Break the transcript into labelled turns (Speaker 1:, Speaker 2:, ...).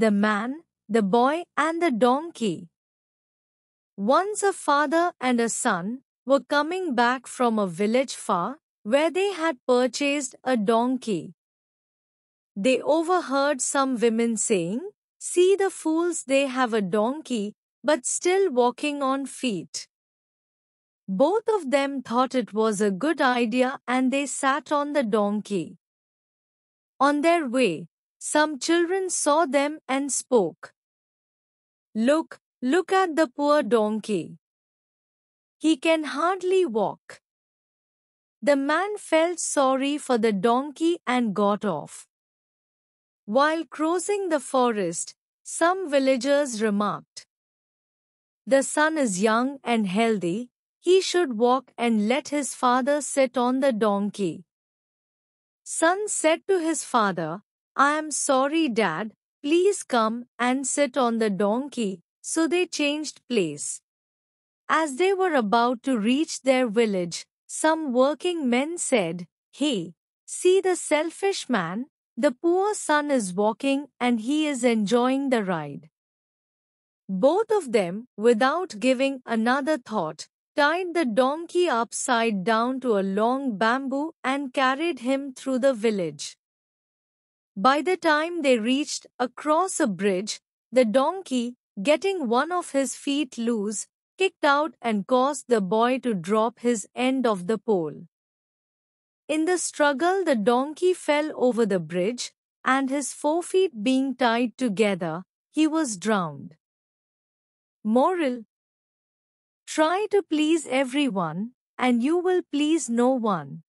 Speaker 1: the man, the boy and the donkey. Once a father and a son were coming back from a village far where they had purchased a donkey. They overheard some women saying, See the fools, they have a donkey, but still walking on feet. Both of them thought it was a good idea and they sat on the donkey. On their way, some children saw them and spoke. Look, look at the poor donkey. He can hardly walk. The man felt sorry for the donkey and got off. While crossing the forest, some villagers remarked, The son is young and healthy, he should walk and let his father sit on the donkey. Son said to his father, I'm sorry, Dad. Please come and sit on the donkey. So they changed place. As they were about to reach their village, some working men said, Hey, see the selfish man? The poor son is walking and he is enjoying the ride. Both of them, without giving another thought, tied the donkey upside down to a long bamboo and carried him through the village. By the time they reached across a bridge, the donkey, getting one of his feet loose, kicked out and caused the boy to drop his end of the pole. In the struggle, the donkey fell over the bridge, and his forefeet being tied together, he was drowned. Moral Try to please everyone, and you will please no one.